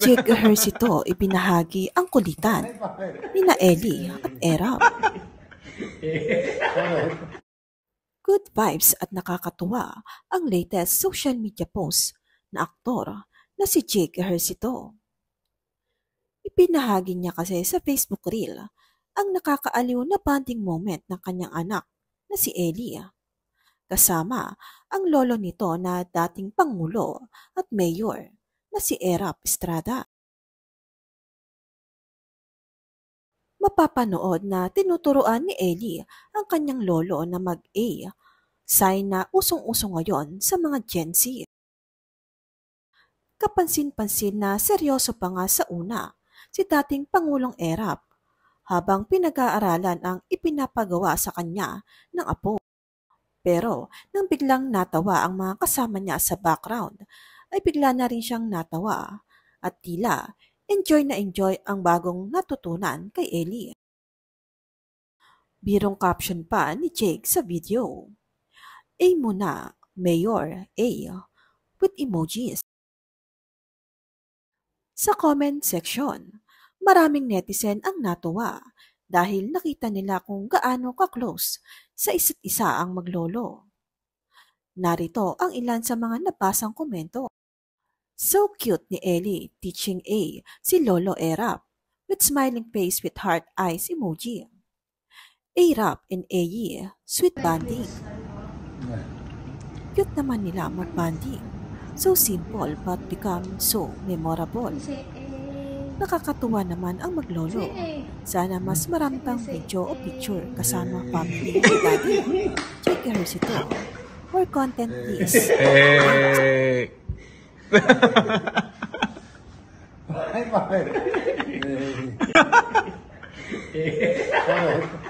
Jake Ehersito ipinahagi ang kulitan ni Ellie at Erap. Good vibes at nakakatuwa ang latest social media post na aktor na si Jake Ehersito. Ipinahagi niya kasi sa Facebook reel ang nakakaaliw na bonding moment ng kanyang anak na si Ellie kasama ang lolo nito na dating pangulo at mayor na si Erap Estrada. Mapapanood na tinuturoan ni Ellie ang kanyang lolo na mag-A, sign na usong-uso ngayon sa mga Gen Z. Kapansin-pansin na seryoso pa nga sa una si dating Pangulong Erap habang pinag-aaralan ang ipinapagawa sa kanya ng apo. Pero nang biglang natawa ang mga kasama niya sa background ay bigla na rin siyang natawa at tila enjoy na enjoy ang bagong natutunan kay Ellie. Birong caption pa ni Jake sa video. A muna, Mayor A, with emojis. Sa comment section, maraming netizen ang natuwa dahil nakita nila kung gaano ka-close sa isa't isa ang maglolo. Narito ang ilan sa mga napasang komento. So cute ni Ellie, teaching A, si Lolo Erap, with smiling face with heart eyes emoji. Erap and AE, sweet bonding. Cute naman nila mag-bonding. So simple but become so memorable. Nakakatuwa naman ang maglolo. Sana mas maramtang video o picture kasama family ni daddy. Check her ito. For content please. バイバイ。えー、